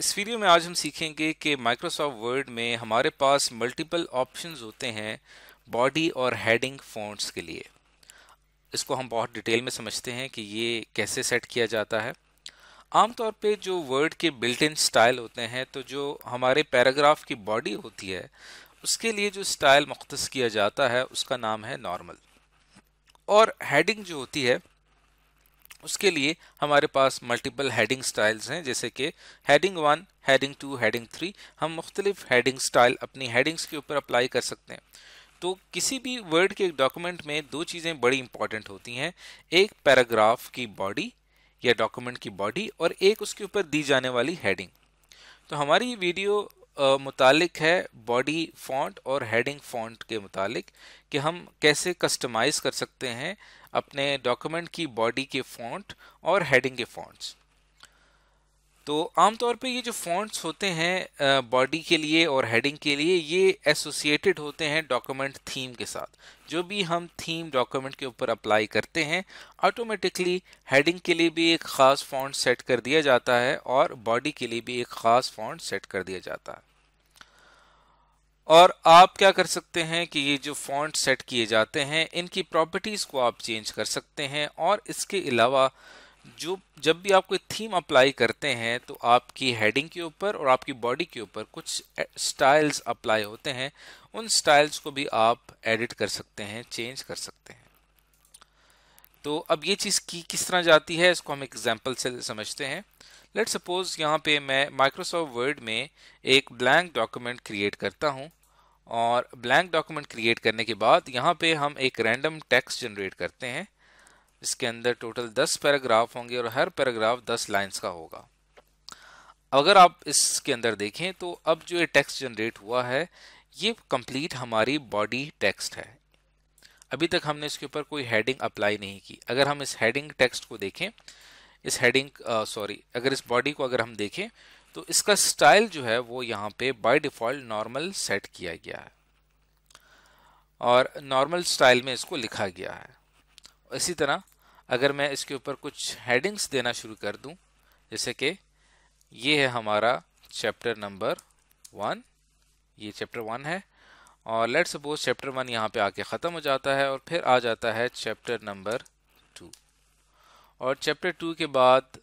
इस वीडियो में आज हम सीखेंगे कि माइक्रोसॉफ्ट वर्ड में हमारे पास मल्टीपल ऑप्शंस होते हैं बॉडी और हेडिंग फ़ॉन्ट्स के लिए इसको हम बहुत डिटेल में समझते हैं कि ये कैसे सेट किया जाता है आमतौर पे जो वर्ड के बिल्ट इन स्टाइल होते हैं तो जो हमारे पैराग्राफ की बॉडी होती है उसके लिए जो स्टाइल मख्त किया जाता है उसका नाम है नॉर्मल और हेडिंग जो होती है उसके लिए हमारे पास मल्टीपल हेडिंग स्टाइल्स हैं जैसे कि heading one heading two heading three हम मुख्तलिफ हेडिंग स्टाइल अपनी हेडिंग्स के ऊपर अप्लाई कर सकते हैं तो किसी भी वर्ड के डॉक्यूमेंट में दो चीज़ें बड़ी इंपॉर्टेंट होती हैं एक पैराग्राफ की बॉडी या डॉक्यूमेंट की बॉडी और एक उसके ऊपर दी जाने वाली हेडिंग तो हमारी वीडियो मुतालिक है बॉडी फॉन्ट और हेडिंग फॉन्ट के मुतालिक कि हम कैसे कस्टमाइज़ कर सकते हैं अपने डॉक्यूमेंट की बॉडी के फॉन्ट और हेडिंग के फॉन्ट्स तो आमतौर पे ये जो फॉन्ट्स होते हैं बॉडी के लिए और हेडिंग के लिए ये एसोसिएटेड होते हैं डॉक्यूमेंट थीम के साथ जो भी हम थीम डॉक्यूमेंट के ऊपर अप्लाई करते हैं ऑटोमेटिकली हेडिंग के लिए भी एक ख़ास फॉन्ट सेट कर दिया जाता है और बॉडी के लिए भी एक ख़ास फॉन्ट सेट कर दिया जाता है और आप क्या कर सकते हैं कि ये जो फॉन्ट सेट किए जाते हैं इनकी प्रॉपर्टीज़ को आप चेंज कर सकते हैं और इसके अलावा जो जब भी आप कोई थीम अप्लाई करते हैं तो आपकी हेडिंग के ऊपर और आपकी बॉडी के ऊपर कुछ स्टाइल्स अप्लाई होते हैं उन स्टाइल्स को भी आप एडिट कर सकते हैं चेंज कर सकते हैं तो अब ये चीज़ की किस तरह जाती है इसको हम एग्जाम्पल से समझते हैं लेट सपोज यहाँ पे मैं माइक्रोसॉफ्ट वर्ड में एक ब्लैंक डॉक्यूमेंट क्रिएट करता हूँ और ब्लैंक डॉक्यूमेंट क्रिएट करने के बाद यहाँ पे हम एक रैंडम टेक्स्ट जनरेट करते हैं इसके अंदर टोटल 10 पैराग्राफ होंगे और हर पैराग्राफ 10 लाइंस का होगा अगर आप इसके अंदर देखें तो अब जो ये टेक्स्ट जनरेट हुआ है ये कंप्लीट हमारी बॉडी टेक्स्ट है अभी तक हमने इसके ऊपर कोई हेडिंग अप्लाई नहीं की अगर हम इस हेडिंग टेक्स्ट को देखें इस हेडिंग सॉरी अगर इस बॉडी को अगर हम देखें तो इसका स्टाइल जो है वो यहाँ पे बाय डिफ़ॉल्ट नॉर्मल सेट किया गया है और नॉर्मल स्टाइल में इसको लिखा गया है इसी तरह अगर मैं इसके ऊपर कुछ हेडिंग्स देना शुरू कर दूं जैसे कि ये है हमारा चैप्टर नंबर वन ये चैप्टर वन है और लेट सपोज चैप्टर वन यहाँ पे आके ख़त्म हो जाता है और फिर आ जाता है चैप्टर नंबर टू और चैप्टर टू के बाद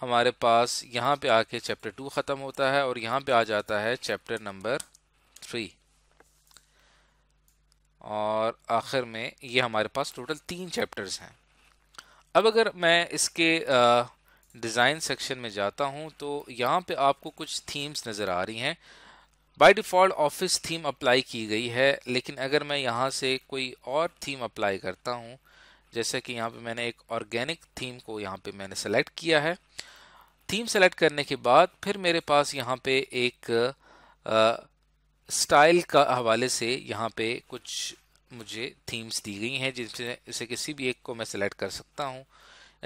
हमारे पास यहाँ पे आके चैप्टर टू ख़त्म होता है और यहाँ पे आ जाता है चैप्टर नंबर थ्री और आखिर में ये हमारे पास टोटल तीन चैप्टर्स हैं अब अगर मैं इसके डिज़ाइन सेक्शन में जाता हूँ तो यहाँ पे आपको कुछ थीम्स नज़र आ रही हैं by default office theme apply की गई है लेकिन अगर मैं यहाँ से कोई और थीम अप्लाई करता हूँ जैसे कि यहाँ पे मैंने एक ऑर्गेनिक थीम को यहाँ पे मैंने सेलेक्ट किया है थीम सेलेक्ट करने के बाद फिर मेरे पास यहाँ पे एक स्टाइल का हवाले से यहाँ पे कुछ मुझे थीम्स दी गई हैं जिनसे इसे किसी भी एक को मैं सेलेक्ट कर सकता हूँ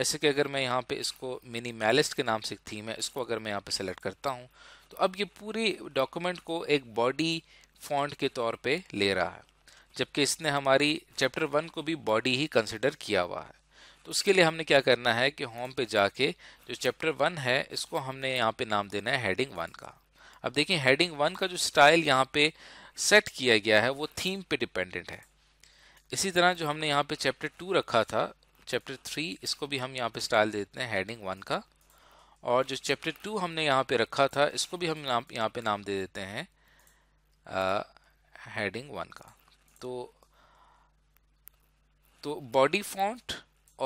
ऐसे कि अगर मैं यहाँ पे इसको मिनिमलिस्ट के नाम से एक थीम है इसको अगर मैं यहाँ पे सेलेक्ट करता हूँ तो अब ये पूरी डॉक्यूमेंट को एक बॉडी फॉन्ट के तौर पे ले रहा है जबकि इसने हमारी चैप्टर वन को भी बॉडी ही कंसिडर किया हुआ है तो उसके लिए हमने क्या करना है कि होम पे जाके जो चैप्टर वन है इसको हमने यहाँ पे नाम देना है हेडिंग वन का अब देखिए हेडिंग वन का जो स्टाइल यहाँ पे सेट किया गया है वो थीम पे डिपेंडेंट है इसी तरह जो हमने यहाँ पे चैप्टर टू रखा था चैप्टर थ्री इसको भी हम यहाँ पे स्टाइल दे देते हैं हेडिंग वन का और जो चैप्टर टू हमने यहाँ पे रखा था इसको भी हम यहाँ पे नाम दे देते हैं हेडिंग वन का तो तो बॉडी फॉन्ट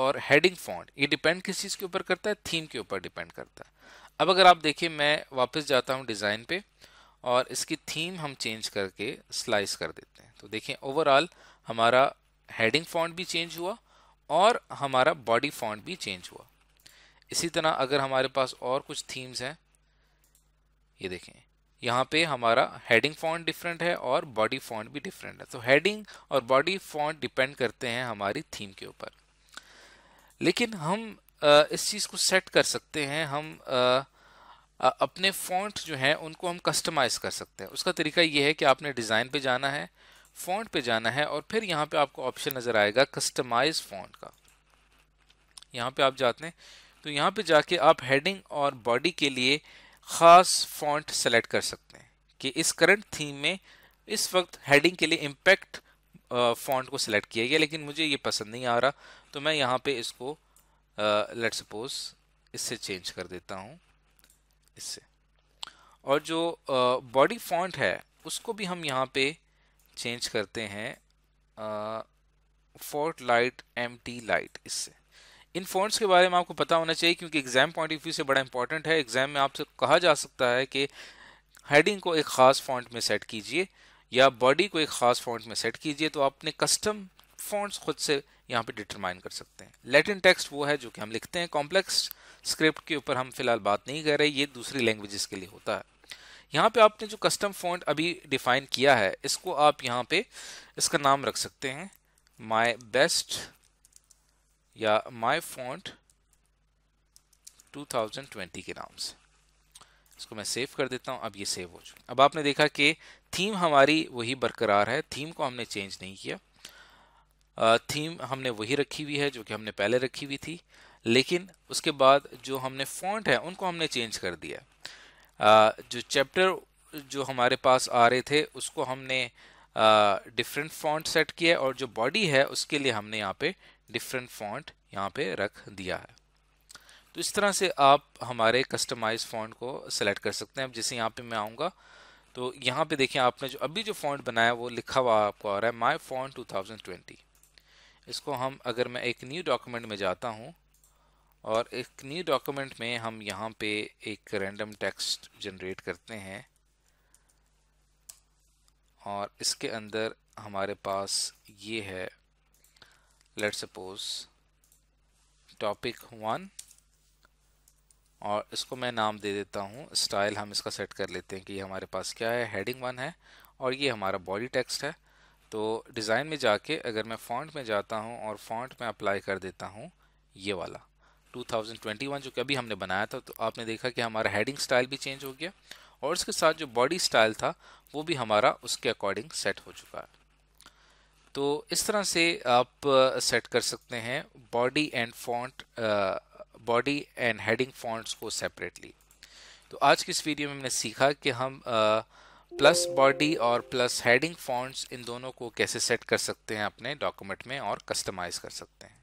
और हेडिंग फॉन्ट ये डिपेंड किस चीज़ के ऊपर करता है थीम के ऊपर डिपेंड करता है अब अगर आप देखिए मैं वापस जाता हूँ डिज़ाइन पे और इसकी थीम हम चेंज करके स्लाइस कर देते हैं तो देखें ओवरऑल हमारा हेडिंग फॉन्ट भी चेंज हुआ और हमारा बॉडी फॉन्ट भी चेंज हुआ इसी तरह अगर हमारे पास और कुछ थीम्स हैं ये देखें यहाँ पे हमारा हेडिंग फॉन्ट डिफरेंट है और बॉडी फॉन्ट भी डिफरेंट है तो हेडिंग और बॉडी फॉन्ट डिपेंड करते हैं हमारी थीम के ऊपर लेकिन हम इस चीज़ को सेट कर सकते हैं हम अपने फॉन्ट जो हैं उनको हम कस्टमाइज़ कर सकते हैं उसका तरीका ये है कि आपने डिज़ाइन पे जाना है फॉन्ट पे जाना है और फिर यहाँ पे आपको ऑप्शन नज़र आएगा कस्टमाइज फॉन्ट का यहाँ पे आप जाते हैं तो यहाँ पे जाके आप हेडिंग और बॉडी के लिए ख़ास फॉन्ट सेलेक्ट कर सकते हैं कि इस करंट थीम में इस वक्त हेडिंग के लिए इम्पैक्ट फ़ॉन्ट को सिलेक्ट किया गया लेकिन मुझे ये पसंद नहीं आ रहा तो मैं यहाँ पे इसको लेट सपोज इससे चेंज कर देता हूँ इससे और जो बॉडी uh, फॉन्ट है उसको भी हम यहाँ पे चेंज करते हैं fort light M T light इससे इन फॉन्ट्स के बारे में आपको पता होना चाहिए क्योंकि एग्ज़ाम पॉइंट ऑफ व्यू से बड़ा इंपॉर्टेंट है एग्ज़ाम में आपसे कहा जा सकता है कि हेडिंग को एक ख़ास फॉन्ट में सेट कीजिए या बॉडी को एक खास फॉन्ट में सेट कीजिए तो आप अपने कस्टम फॉन्ट्स खुद से यहाँ पे डिटरमाइन कर सकते हैं लेटिन टेक्स्ट वो है जो कि हम लिखते हैं कॉम्प्लेक्स स्क्रिप्ट के ऊपर हम फिलहाल बात नहीं कर रहे ये दूसरी लैंग्वेजेस के लिए होता है यहाँ पे आपने जो कस्टम फॉन्ट अभी डिफाइन किया है इसको आप यहाँ पे इसका नाम रख सकते हैं माई बेस्ट या माई फॉन्ट 2020 के नाम से इसको मैं सेव कर देता हूँ अब ये सेव हो चुका अब आपने देखा कि थीम हमारी वही बरकरार है थीम को हमने चेंज नहीं किया थीम हमने वही रखी हुई है जो कि हमने पहले रखी हुई थी लेकिन उसके बाद जो हमने फॉन्ट है उनको हमने चेंज कर दिया जो चैप्टर जो हमारे पास आ रहे थे उसको हमने डिफरेंट फॉन्ट सेट किया और जो बॉडी है उसके लिए हमने यहाँ पे डिफरेंट फॉन्ट यहाँ पे रख दिया है तो इस तरह से आप हमारे कस्टमाइज फ़ॉन्ट को सेलेक्ट कर सकते हैं अब जैसे यहाँ पे मैं आऊँगा तो यहाँ पे देखिए आपने जो अभी जो फ़ॉन्ट बनाया वो लिखा हुआ आपको आ रहा है माई फ़ॉन्ट टू इसको हम अगर मैं एक न्यू डॉक्यूमेंट में जाता हूँ और एक न्यू डॉक्यूमेंट में हम यहाँ पे एक रैंडम टेक्स्ट जनरेट करते हैं और इसके अंदर हमारे पास ये है लेट सपोज टॉपिक वन और इसको मैं नाम दे देता हूँ स्टाइल हम इसका सेट कर लेते हैं कि हमारे पास क्या है हेडिंग वन है और ये हमारा बॉडी टेक्स्ट है तो डिज़ाइन में जाके अगर मैं फॉन्ट में जाता हूँ और फॉन्ट में अप्लाई कर देता हूँ ये वाला 2021 जो कि अभी हमने बनाया था तो आपने देखा कि हमारा हेडिंग स्टाइल भी चेंज हो गया और उसके साथ जो बॉडी स्टाइल था वो भी हमारा उसके अकॉर्डिंग सेट हो चुका है तो इस तरह से आप सेट कर सकते हैं body and font body and heading fonts को सेपरेटली तो आज की इस वीडियो में हमने सीखा कि हम प्लस बॉडी और प्लस हेडिंग फॉन्ट्स इन दोनों को कैसे सेट कर सकते हैं अपने डॉक्यूमेंट में और कस्टमाइज़ कर सकते हैं